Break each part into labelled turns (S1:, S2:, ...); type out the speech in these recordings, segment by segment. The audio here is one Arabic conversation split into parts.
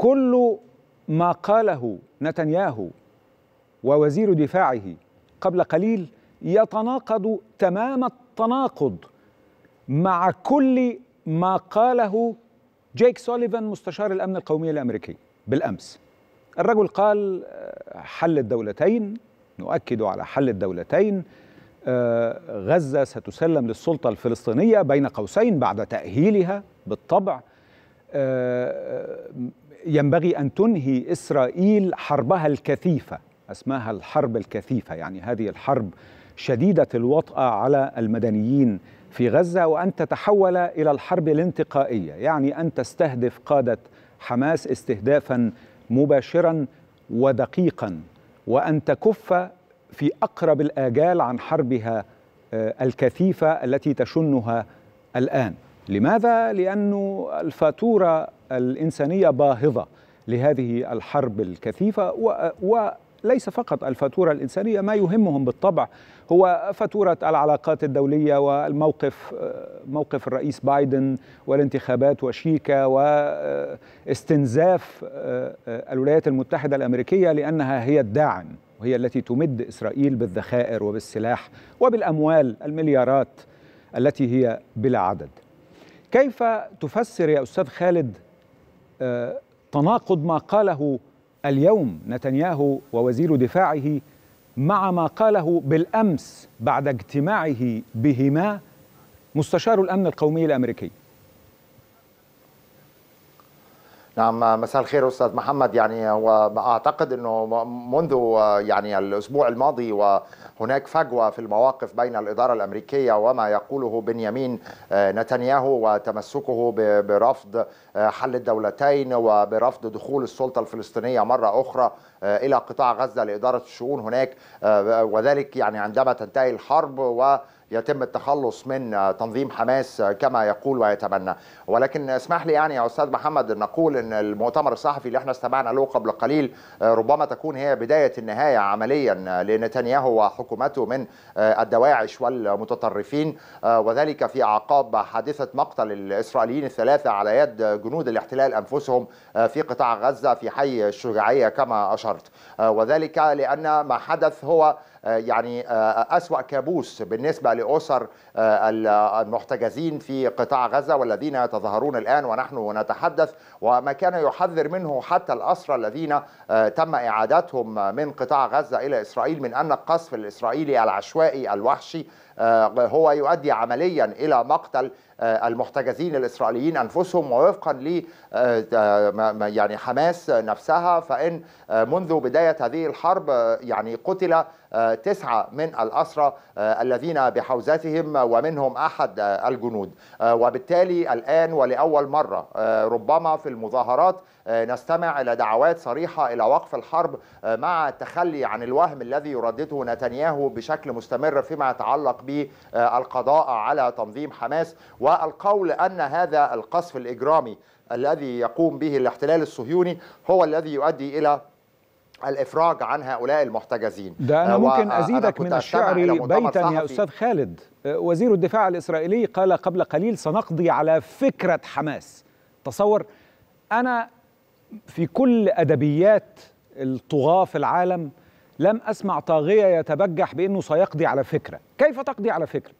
S1: كل ما قاله نتنياهو ووزير دفاعه قبل قليل يتناقض تمام التناقض مع كل ما قاله جيك سوليفان مستشار الامن القومي الامريكي بالامس الرجل قال آه، حل الدولتين نؤكد على حل الدولتين آه، غزه ستسلم للسلطه الفلسطينيه بين قوسين بعد تاهيلها بالطبع آه، ينبغي ان تنهي اسرائيل حربها الكثيفه اسماها الحرب الكثيفه يعني هذه الحرب شديده الوطأه على المدنيين في غزه وان تتحول الى الحرب الانتقائيه يعني ان تستهدف قاده حماس استهدافا مباشرا ودقيقا وان تكف في اقرب الاجال عن حربها آه، الكثيفه التي تشنها الان لماذا لانه الفاتوره الإنسانية باهظة لهذه الحرب الكثيفة وليس فقط الفاتورة الإنسانية ما يهمهم بالطبع هو فاتورة العلاقات الدولية والموقف موقف الرئيس بايدن والانتخابات وشيكا واستنزاف آه، الولايات المتحدة الأمريكية لأنها هي الداعم وهي التي تمد إسرائيل بالذخائر وبالسلاح وبالأموال المليارات التي هي بلا عدد كيف تفسر يا أستاذ خالد آه، تناقض ما قاله اليوم نتنياهو ووزير دفاعه مع ما قاله بالامس بعد اجتماعه بهما مستشار الامن القومي الامريكي نعم مساء
S2: الخير استاذ محمد يعني واعتقد انه منذ يعني الاسبوع الماضي وهناك فجوه في المواقف بين الاداره الامريكيه وما يقوله بنيامين آه، نتنياهو وتمسكه برفض آه، حل الدولتين وبرفض دخول السلطه الفلسطينيه مره اخرى آه، الى قطاع غزه لاداره الشؤون هناك وذلك يعني عندما تنتهي الحرب و يتم التخلص من تنظيم حماس كما يقول ويتمنى ولكن اسمح لي يعني يا استاذ محمد ان نقول ان المؤتمر الصحفي اللي احنا استمعنا له قبل قليل ربما تكون هي بدايه النهايه عمليا لنتنياهو وحكومته من الدواعش والمتطرفين وذلك في اعقاب حادثه مقتل الاسرائيليين الثلاثه على يد جنود الاحتلال انفسهم في قطاع غزه في حي الشجاعيه كما اشرت وذلك لان ما حدث هو آه، يعني آه، آه، أسوأ كابوس بالنسبة لأسر المحتجزين في قطاع غزة والذين يتظاهرون الآن ونحن نتحدث وما كان يحذر منه حتى الأسرى الذين تم إعادتهم من قطاع غزة إلى إسرائيل من أن القصف الإسرائيلي العشوائي الوحشي آه، هو يؤدي عمليا إلى مقتل آه، المحتجزين الإسرائيليين أنفسهم ووفقا ل آه، يعني حماس نفسها فإن منذ بداية هذه الحرب يعني قتل تسعة من الأسرى الذين بحوزتهم ومنهم أحد الجنود وبالتالي الآن ولأول مرة ربما في المظاهرات نستمع إلى دعوات صريحة إلى وقف الحرب مع التخلي عن الوهم الذي يردده نتنياهو بشكل مستمر فيما يتعلق ب بالقضاء على تنظيم حماس والقول أن هذا القصف الإجرامي الذي يقوم به الاحتلال الصهيوني هو الذي يؤدي إلى الافراج عن هؤلاء المحتجزين ده انا آه، ممكن ازيدك من الشعر بيتا يا استاذ
S1: خالد آه، وزير الدفاع الاسرائيلي قال قبل قليل سنقضي على فكره حماس تصور انا في كل ادبيات الطغاه في العالم لم أسمع طاغية يتبجح بأنه سيقضي على فكرة كيف تقضي على فكرة؟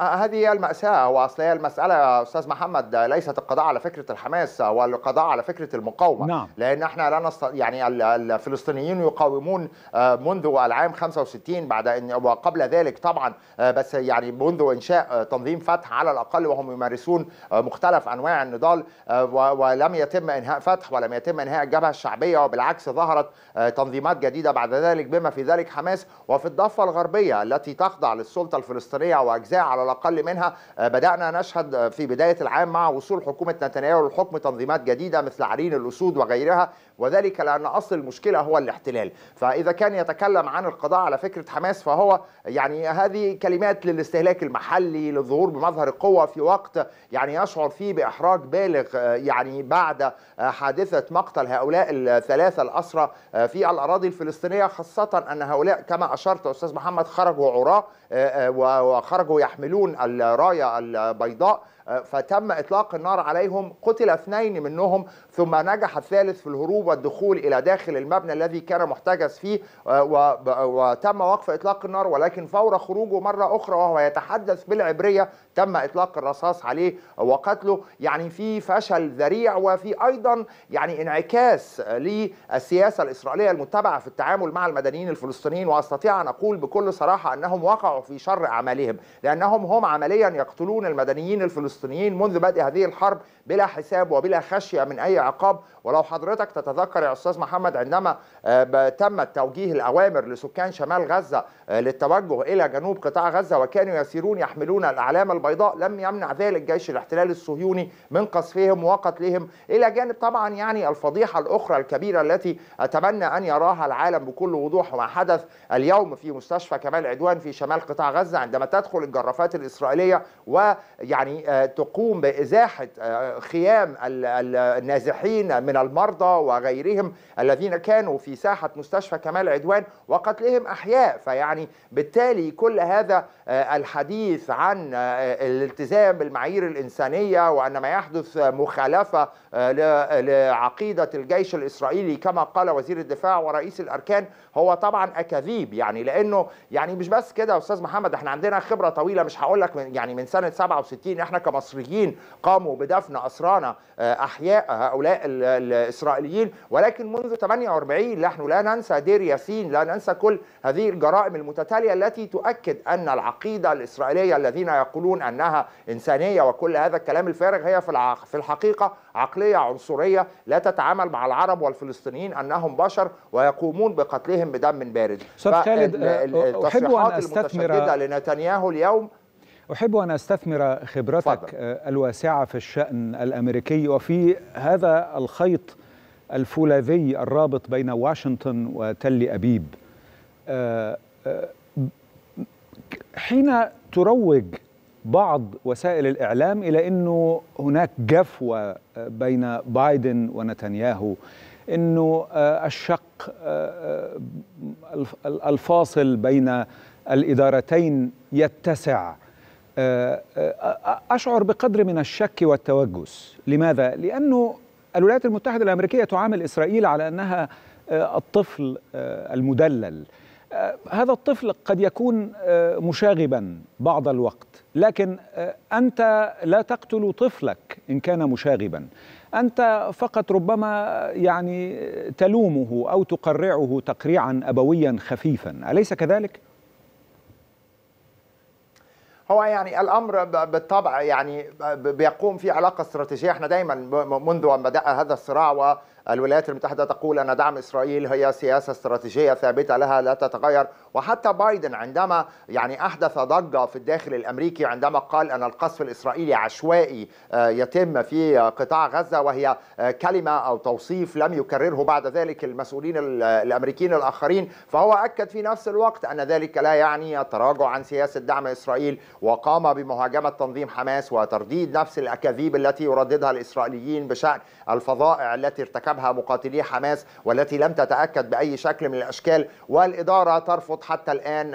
S2: آه، هذه هي المأساة وأصل هي المسألة يا أستاذ محمد ليست القضاء على فكرة الحماس والقضاء على فكرة المقاومة نعم. لأن احنا لا نست... يعني الفلسطينيين يقاومون آه، منذ العام 65 بعد أن وقبل ذلك طبعا آه، بس يعني منذ إنشاء تنظيم فتح على الأقل وهم يمارسون مختلف أنواع النضال ولم يتم إنهاء فتح ولم يتم إنهاء الجبهة الشعبية وبالعكس ظهرت تنظيمات جديدة بعد ذلك بما في ذلك حماس وفي الضفة الغربية التي تخضع للسلطة الفلسطينية وأجزاء على الاقل منها آه، بدانا نشهد في بدايه العام مع وصول حكومه نتنياهو للحكم تنظيمات جديده مثل عرين الاسود وغيرها وذلك لأن أصل المشكلة هو الاحتلال فإذا كان يتكلم عن القضاء على فكرة حماس فهو يعني هذه كلمات للاستهلاك المحلي للظهور بمظهر القوة في وقت يعني يشعر فيه بإحراج بالغ يعني بعد حادثة مقتل هؤلاء الثلاثة الأسرى في الأراضي الفلسطينية خاصة أن هؤلاء كما أشرت أستاذ محمد خرجوا عراة آه، آه، وخرجوا يحملون الراية البيضاء آه، فتم إطلاق النار عليهم قتل اثنين منهم ثم نجح الثالث في الهروب والدخول إلى داخل المبنى الذي كان محتجز فيه آه، وتم وقف إطلاق النار ولكن فور خروجه مرة أخرى وهو يتحدث بالعبرية تم إطلاق الرصاص عليه وقتله يعني في فشل ذريع وفي أيضا يعني انعكاس للسياسة الإسرائيلية المتبعة في التعامل مع المدنيين الفلسطينيين وأستطيع أن أقول بكل صراحة أنهم وقعوا في شر أعمالهم لأنهم هم عمليا يقتلون المدنيين الفلسطينيين الفلسطينيين منذ بدء هذه الحرب بلا حساب وبلا خشيه من اي عقاب ولو حضرتك تتذكر يا استاذ محمد عندما آه، تم توجيه الاوامر لسكان شمال غزه آه، للتوجه الى جنوب قطاع غزه وكانوا يسيرون يحملون الاعلام البيضاء لم يمنع ذلك جيش الاحتلال الصهيوني من قصفهم وقتلهم الى جانب طبعا يعني الفضيحه الاخرى الكبيره التي اتمنى ان يراها العالم بكل وضوح وما حدث اليوم في مستشفى كمال عدوان في شمال قطاع غزه عندما تدخل الجرافات الاسرائيليه ويعني آه، تقوم بازاحه خيام النازحين من المرضى وغيرهم الذين كانوا في ساحة مستشفى كمال عدوان وقتلهم أحياء فيعني بالتالي كل هذا آه، الحديث عن آه، الالتزام بالمعايير الإنسانية وأن ما يحدث مخالفة آه، لعقيدة الجيش الإسرائيلي كما قال وزير الدفاع ورئيس الأركان هو طبعا أكاذيب يعني لأنه يعني مش بس كده يا أستاذ محمد احنا عندنا خبرة طويلة مش هقول لك يعني من سنة 67 احنا كمصريين قاموا بدفن أسرانا آه، أحياء آه، هؤلاء الإسرائيليين ولكن منذ 48 نحن لا ننسى دير ياسين لا ننسى كل هذه الجرائم المتتالية التي تؤكد أن العقيدة الإسرائيلية الذين يقولون أنها إنسانية وكل هذا الكلام الفارغ هي في الحقيقة عقلية عنصرية لا تتعامل مع العرب والفلسطينيين أنهم بشر ويقومون بقتلهم بدم بارد أستاذ خالد أحب أن أستثمر لنتنياهو اليوم
S1: أحب أن أستثمر خبرتك فضل. آه، الواسعة في الشأن الأمريكي وفي هذا الخيط الفولاذي الرابط بين واشنطن وتل أبيب آه، آه، حين تروج بعض وسائل الإعلام إلى أنه هناك جفوة بين بايدن ونتنياهو أنه الشق الفاصل بين الإدارتين يتسع آه، آه، آه، أشعر بقدر من الشك والتوجس لماذا؟ لأنه الولايات المتحدة الأمريكية تعامل إسرائيل على أنها الطفل المدلل هذا الطفل قد يكون مشاغبا بعض الوقت لكن أنت لا تقتل طفلك إن كان مشاغبا أنت فقط ربما يعني تلومه أو تقرعه تقريعا أبويا خفيفا أليس كذلك؟
S2: هو يعني الامر بالطبع يعني بيقوم في علاقه استراتيجيه احنا دايما منذ ان بدا هذا الصراع الولايات المتحدة تقول أن دعم إسرائيل هي سياسة استراتيجية ثابتة لها لا تتغير وحتى بايدن عندما يعني أحدث ضجة في الداخل الأمريكي عندما قال أن القصف الإسرائيلي عشوائي آه، يتم في قطاع غزة وهي آه، كلمة أو توصيف لم يكرره بعد ذلك المسؤولين الأمريكيين الآخرين فهو أكد في نفس الوقت أن ذلك لا يعني التراجع عن سياسة دعم إسرائيل وقام بمهاجمة تنظيم حماس وترديد نفس الأكاذيب التي يرددها الإسرائيليين بشأن الفظائع التي ارتكبها يلعبها مقاتلي حماس والتي لم تتأكد بأي شكل من الأشكال والإدارة ترفض حتى الآن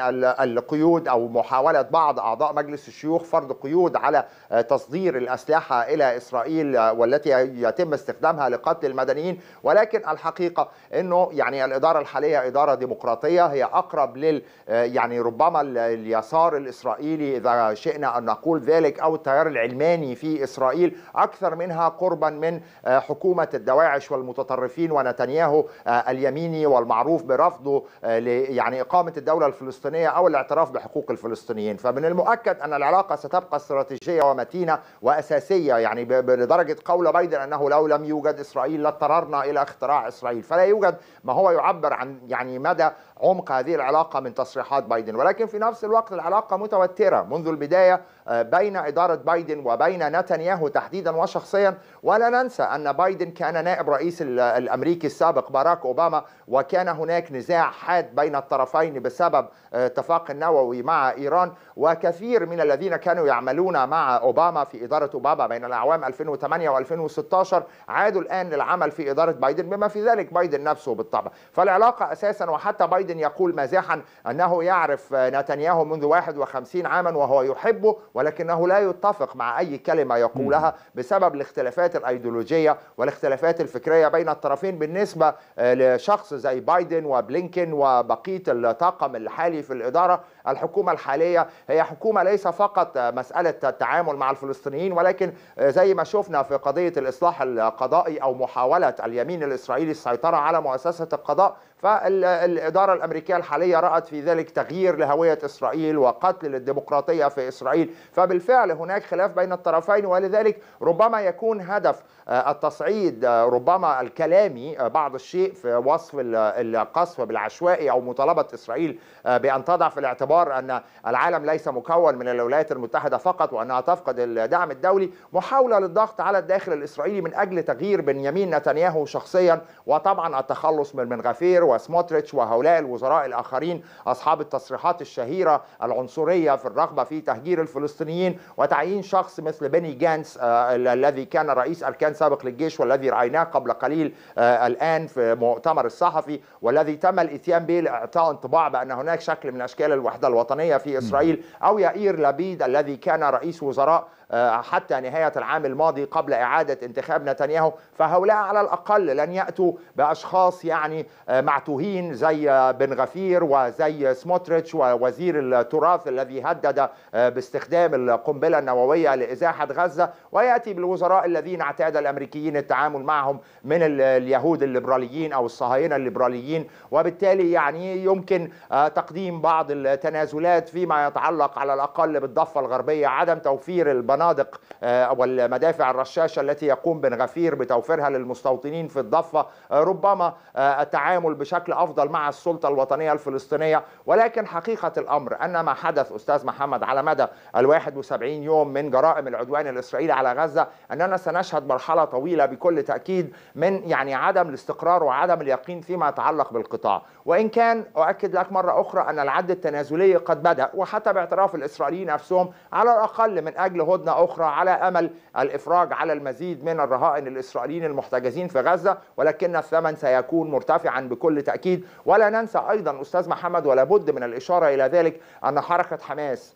S2: القيود أو محاولة بعض أعضاء مجلس الشيوخ فرض قيود على آه، تصدير الأسلحة إلى إسرائيل آه، والتي يتم استخدامها لقتل المدنيين ولكن الحقيقة أنه يعني الإدارة الحالية إدارة ديمقراطية هي أقرب لل آه، يعني ربما اليسار الإسرائيلي إذا شئنا أن نقول ذلك أو التيار العلماني في إسرائيل أكثر منها قربا من حكومة الدواعش والمسلمين المتطرفين ونتنياهو آه، اليميني والمعروف برفضه آه، يعني إقامة الدولة الفلسطينية أو الاعتراف بحقوق الفلسطينيين فمن المؤكد أن العلاقة ستبقى استراتيجية ومتينة وأساسية يعني لدرجة قول بايدن أنه لو لم يوجد إسرائيل لاضطررنا إلى اختراع إسرائيل فلا يوجد ما هو يعبر عن يعني مدى عمق هذه العلاقة من تصريحات بايدن ولكن في نفس الوقت العلاقة متوترة منذ البداية آه، بين إدارة بايدن وبين نتنياهو تحديدا وشخصيا ولا ننسى أن بايدن كان نائب رئيس الأمريكي السابق باراك أوباما وكان هناك نزاع حاد بين الطرفين بسبب آه، اتفاق النووي مع إيران وكثير من الذين كانوا يعملون مع أوباما في إدارة أوباما بين الأعوام 2008 و2016 عادوا الآن للعمل في إدارة بايدن بما في ذلك بايدن نفسه بالطبع فالعلاقة أساسا وحتى بايدن يقول مزاحا أنه يعرف نتنياهو منذ 51 عاما وهو يحبه ولكنه لا يتفق مع أي كلمة يقولها بسبب الاختلافات الأيديولوجية والاختلافات الفكرية بين الطرفين بالنسبة آه، لشخص زي بايدن وبلينكن وبقية الطاقم الحالي في الإدارة الحكومة الحالية هي حكومة ليس فقط مسألة التعامل مع الفلسطينيين ولكن زي ما شفنا في قضية الإصلاح القضائي أو محاولة اليمين الإسرائيلي السيطرة على مؤسسة القضاء فالإدارة الأمريكية الحالية رأت في ذلك تغيير لهوية إسرائيل وقتل للديمقراطية في إسرائيل فبالفعل هناك خلاف بين الطرفين ولذلك ربما يكون هدف آه، التصعيد آه، ربما الكلامي آه، بعض الشيء في وصف القصف بالعشوائي أو مطالبة إسرائيل بأن تضع في الاعتبار أن العالم ليس مكون من الولايات المتحدة فقط وأنها تفقد الدعم الدولي محاولة للضغط على الداخل الإسرائيلي من أجل تغيير بنيامين نتنياهو شخصيا وطبعا التخلص من منغفير وسموتريتش وهؤلاء الوزراء الآخرين أصحاب التصريحات الشهيرة العنصرية في الرغبة في تهجير الفلسطينيين وتعيين شخص مثل بني جانس آه، الذي كان رئيس أركان سابق للجيش والذي رأيناه قبل قليل آه، الآن في مؤتمر الصحفي والذي تم الاتيان به لإعطاء انطباع بأن هناك شكل من أشكال الوحدة الوطنية في إسرائيل أو يائير لبيد الذي كان رئيس وزراء آه، حتى نهاية العام الماضي قبل إعادة انتخاب نتنياهو فهؤلاء على الأقل لن يأتوا بأشخاص يعني مع معتوهين زي بن غفير وزي سموتريتش ووزير التراث الذي هدد آه، باستخدام القنبله النوويه لازاحه غزه وياتي بالوزراء الذين اعتاد الامريكيين التعامل معهم من اليهود الليبراليين او الصهاينه الليبراليين وبالتالي يعني يمكن آه، تقديم بعض التنازلات فيما يتعلق على الاقل بالضفه الغربيه عدم توفير البنادق آه، والمدافع الرشاشه التي يقوم بن غفير بتوفيرها للمستوطنين في الضفه ربما التعامل بشكل بشكل افضل مع السلطه الوطنيه الفلسطينيه ولكن حقيقه الامر ان ما حدث استاذ محمد على مدى ال 71 يوم من جرائم العدوان الاسرائيلي على غزه اننا سنشهد مرحله طويله بكل تاكيد من يعني عدم الاستقرار وعدم اليقين فيما يتعلق بالقطاع وان كان اؤكد لك مره اخرى ان العد التنازلي قد بدا وحتى باعتراف الاسرائيليين نفسهم على الاقل من اجل هدنه اخرى على امل الافراج على المزيد من الرهائن الاسرائيليين المحتجزين في غزه ولكن الثمن سيكون مرتفعا بكل بكل تاكيد ولا ننسى ايضا استاذ محمد ولا بد من الاشاره الى ذلك ان حركه حماس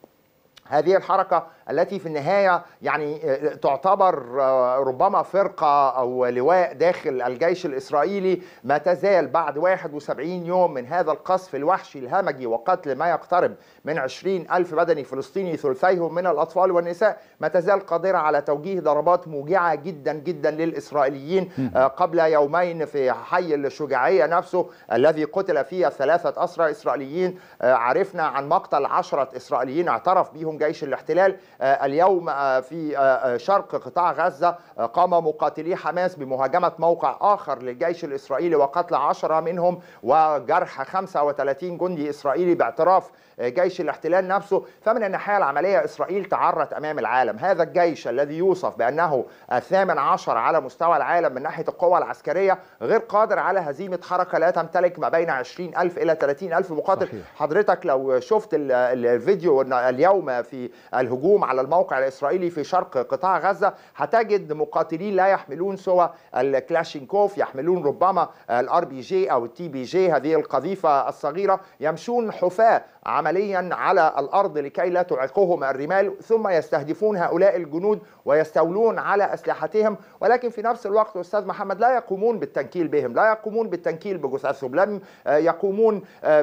S2: هذه الحركه التي في النهايه يعني آه، تعتبر آه، ربما فرقه او لواء داخل الجيش الاسرائيلي ما تزال بعد 71 يوم من هذا القصف الوحشي الهمجي وقتل ما يقترب من 20 ألف بدني فلسطيني ثلثيهم من الأطفال والنساء ما تزال قادرة على توجيه ضربات موجعة جدا جدا للإسرائيليين آه، قبل يومين في حي الشجاعية نفسه الذي قتل فيه ثلاثة أسرى إسرائيليين عرفنا عن مقتل عشرة إسرائيليين اعترف بهم جيش الاحتلال آه، اليوم آه، في آه، شرق قطاع غزة قام مقاتلي حماس بمهاجمة موقع آخر للجيش الإسرائيلي وقتل عشرة منهم وجرح 35 جندي إسرائيلي باعتراف جيش الاحتلال نفسه فمن الناحية العملية إسرائيل تعرت أمام العالم هذا الجيش الذي يوصف بأنه الثامن عشر على مستوى العالم من ناحية القوة العسكرية غير قادر على هزيمة حركة لا تمتلك ما بين 20 ألف إلى 30 ألف مقاتل صحيح. حضرتك لو شفت الفيديو اليوم في الهجوم على الموقع الإسرائيلي في شرق قطاع غزة هتجد مقاتلين لا يحملون سوى الكلاشينكوف يحملون ربما الار بي جي أو التي بي جي هذه القذيفة الصغيرة يمشون حفاة عمليا على الأرض لكي لا تعيقهم الرمال ثم يستهدفون هؤلاء الجنود ويستولون على أسلحتهم ولكن في نفس الوقت أستاذ محمد لا يقومون بالتنكيل بهم لا يقومون بالتنكيل بجثثهم لم آه، يقومون آه،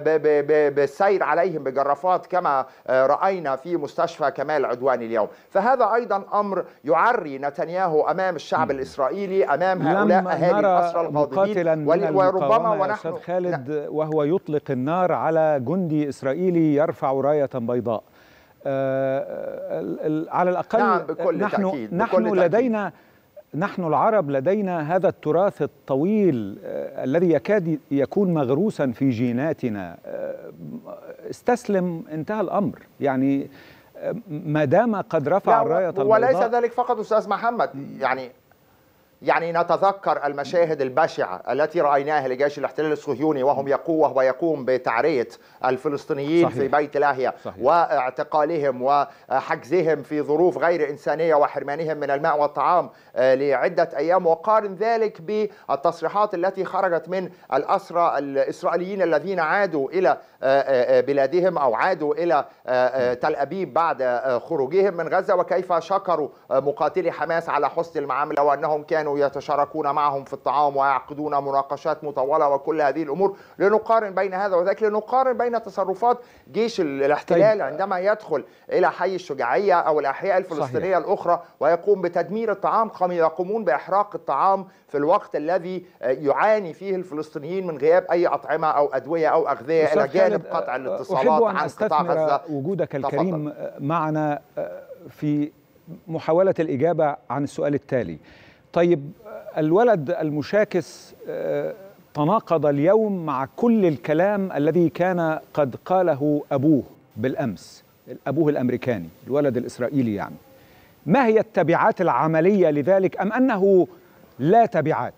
S2: بالسير عليهم بجرافات كما آه، رأينا في مستشفى كمال عدوان عن اليوم فهذا أيضا أمر يعري نتنياهو أمام الشعب الإسرائيلي أمام هؤلاء أهالي الأسرى الغاضبين وربما ونحن خالد
S1: نعم. وهو يطلق النار على جندي إسرائيلي يرفع راية بيضاء آه على الأقل نعم بكل نحن, تأكيد نحن بكل لدينا نحن العرب لدينا هذا التراث الطويل آه، الذي يكاد يكون مغروسا في جيناتنا آه، استسلم انتهى الأمر يعني ما دام قد رفع الرايه البيضاء وليس ذلك
S2: فقط استاذ محمد يعني يعني نتذكر المشاهد البشعة التي رأيناها لجيش الاحتلال الصهيوني وهم يقوه ويقوم بتعرية الفلسطينيين صحيح. في بيت لاهية واعتقالهم وحجزهم في ظروف غير إنسانية وحرمانهم من الماء والطعام آه، لعدة أيام وقارن ذلك بالتصريحات التي خرجت من الأسرى الإسرائيليين الذين عادوا إلى آه، آه، بلادهم أو عادوا إلى تل أبيب بعد خروجهم من غزة وكيف شكروا مقاتلي حماس على حسن المعاملة وأنهم كانوا كانوا يتشاركون معهم في الطعام ويعقدون مناقشات مطوله وكل هذه الامور لنقارن بين هذا وذاك لنقارن بين تصرفات جيش الاحتلال طيب. عندما يدخل الى حي الشجاعيه او الاحياء الفلسطينيه صحيح. الاخرى ويقوم بتدمير الطعام يقومون باحراق الطعام في الوقت الذي يعاني فيه الفلسطينيين من غياب اي اطعمه او ادويه او اغذيه الى جانب قطع الاتصالات عن قطاع غزه
S1: وجودك الكريم تفضل. معنا في محاولة الإجابة عن السؤال التالي طيب الولد المشاكس آه، تناقض اليوم مع كل الكلام الذي كان قد قاله ابوه بالامس ابوه الامريكاني الولد الاسرائيلي يعني ما هي التبعات العمليه لذلك ام انه لا تبعات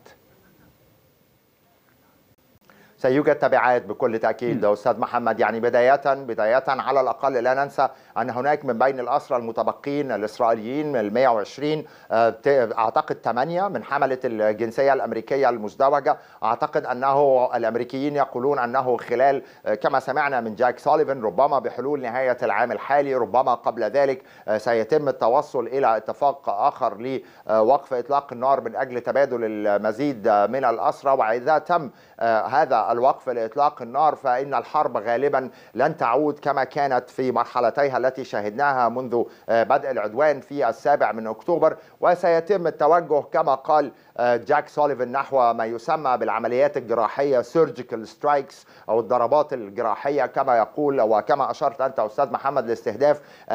S2: سيوجد تبعات بكل تاكيد استاذ محمد يعني بدايه بدايه على الاقل لا ننسى أن هناك من بين الأسرى المتبقين الإسرائيليين من 120 آه، أعتقد 8 من حملة الجنسية الأمريكية المزدوجة أعتقد أنه الأمريكيين يقولون أنه خلال آه، كما سمعنا من جاك سوليفن ربما بحلول نهاية العام الحالي ربما قبل ذلك آه، سيتم التوصل إلى اتفاق آخر لوقف إطلاق النار من أجل تبادل المزيد من الأسرى وإذا تم هذا الوقف لإطلاق النار فإن الحرب غالبا لن تعود كما كانت في مرحلتيها التي شهدناها منذ آه، بدء العدوان في السابع من أكتوبر وسيتم التوجه كما قال آه، جاك سوليفن نحو ما يسمى بالعمليات الجراحية سيرجيكال سترايكس أو الضربات الجراحية كما يقول وكما أشرت أنت أستاذ محمد لاستهداف آه،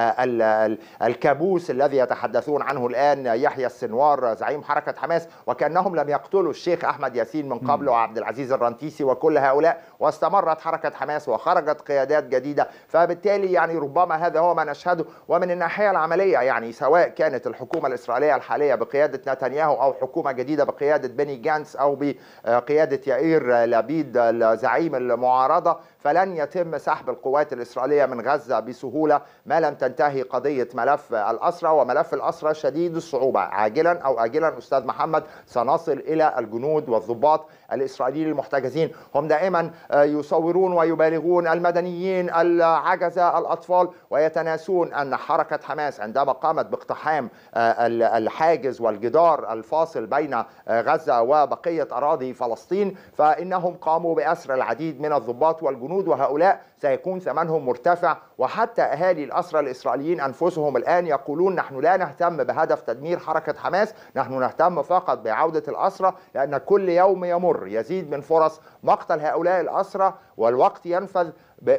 S2: الكابوس الذي يتحدثون عنه الآن يحيى السنوار زعيم حركة حماس وكأنهم لم يقتلوا الشيخ أحمد ياسين من قبل وعبد العزيز الرنتيسي وكل هؤلاء واستمرت حركة حماس وخرجت قيادات جديدة فبالتالي يعني ربما هذا هذا هو ما نشهده ومن الناحية العملية يعني سواء كانت الحكومة الإسرائيلية الحالية بقيادة نتنياهو أو حكومة جديدة بقيادة بني جانس أو بقيادة يائير لبيد زعيم المعارضة فلن يتم سحب القوات الإسرائيلية من غزة بسهولة ما لم تنتهي قضية ملف الأسرة وملف الأسرة شديد الصعوبة عاجلا أو آجلا أستاذ محمد سنصل إلى الجنود والضباط الإسرائيليين المحتجزين هم دائما آه، يصورون ويبالغون المدنيين العجزة الأطفال ويتناسون أن حركة حماس عندما قامت باقتحام آه، الحاجز والجدار الفاصل بين آه، غزة وبقية أراضي فلسطين فإنهم قاموا بأسر العديد من الضباط والجنود الجنود وهؤلاء سيكون ثمنهم مرتفع وحتى أهالي الأسرى الإسرائيليين أنفسهم الآن يقولون نحن لا نهتم بهدف تدمير حركة حماس نحن نهتم فقط بعودة الأسرى لأن كل يوم يمر يزيد من فرص مقتل هؤلاء الأسرى والوقت ينفذ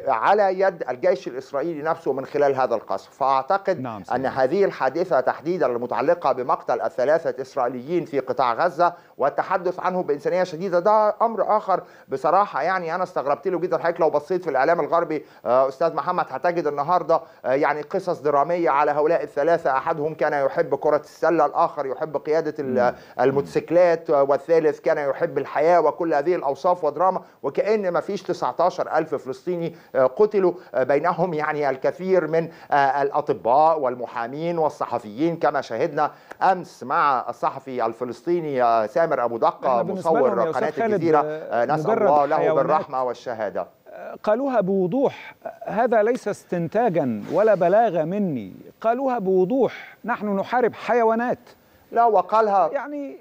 S2: على يد الجيش الإسرائيلي نفسه من خلال هذا القصف فأعتقد نعم أن هذه الحادثة تحديدا المتعلقة بمقتل الثلاثة إسرائيليين في قطاع غزة والتحدث عنه بإنسانية شديدة ده أمر آخر بصراحة يعني أنا استغربت له جدا حضرتك لو بصيت في الإعلام الغربي آه، أستاذ محمد هتجد النهاردة آه، يعني قصص درامية على هؤلاء الثلاثة أحدهم كان يحب كرة السلة الآخر يحب قيادة الموتوسيكلات آه، والثالث كان يحب الحياة وكل هذه الأوصاف ودراما وكأن ما فيش 19 ألف فلسطيني آه، قتلوا آه، بينهم يعني الكثير من آه، الأطباء والمحامين والصحفيين كما شاهدنا أمس مع الصحفي الفلسطيني سامر أبو
S1: دقة مصور قناة الجزيرة نسأل الله له بالرحمة
S2: والشهادة
S1: قالوها بوضوح هذا ليس استنتاجا ولا بلاغة مني قالوها بوضوح نحن نحارب حيوانات لا وقالها يعني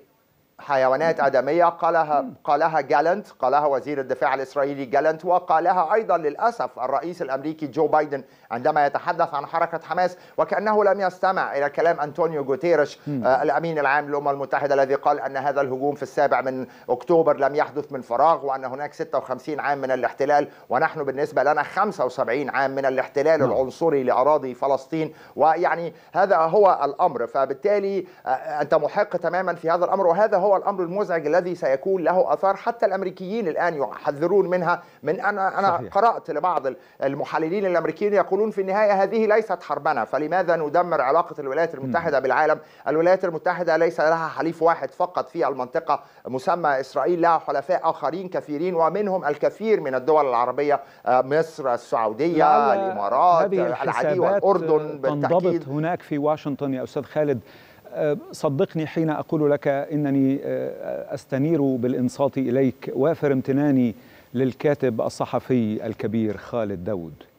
S1: حيوانات
S2: آدمية قالها قالها جالنت قالها وزير الدفاع الإسرائيلي جالنت وقالها أيضا للأسف الرئيس الأمريكي جو بايدن عندما يتحدث عن حركة حماس وكأنه لم يستمع إلى كلام أنطونيو جوتيرش آه، الأمين العام للأمم المتحدة الذي قال أن هذا الهجوم في السابع من أكتوبر لم يحدث من فراغ وأن هناك 56 عام من الاحتلال ونحن بالنسبة لنا 75 عام من الاحتلال العنصري لأراضي فلسطين ويعني هذا هو الأمر فبالتالي آه، آه، أنت محق تماما في هذا الأمر وهذا هو هو الامر المزعج الذي سيكون له اثار حتى الامريكيين الان يحذرون منها من انا انا صحيح. قرات لبعض المحللين الامريكيين يقولون في النهايه هذه ليست حربنا فلماذا ندمر علاقه الولايات المتحده م. بالعالم الولايات المتحده ليس لها حليف واحد فقط في المنطقه مسمى اسرائيل لها حلفاء اخرين كثيرين ومنهم الكثير من الدول العربيه آه، مصر السعوديه الامارات العديد والاردن بالتاكيد
S1: تنضبط هناك في واشنطن يا استاذ خالد صدقني حين أقول لك إنني آه، أستنير بالإنصات إليك وافر امتناني للكاتب الصحفي الكبير خالد داود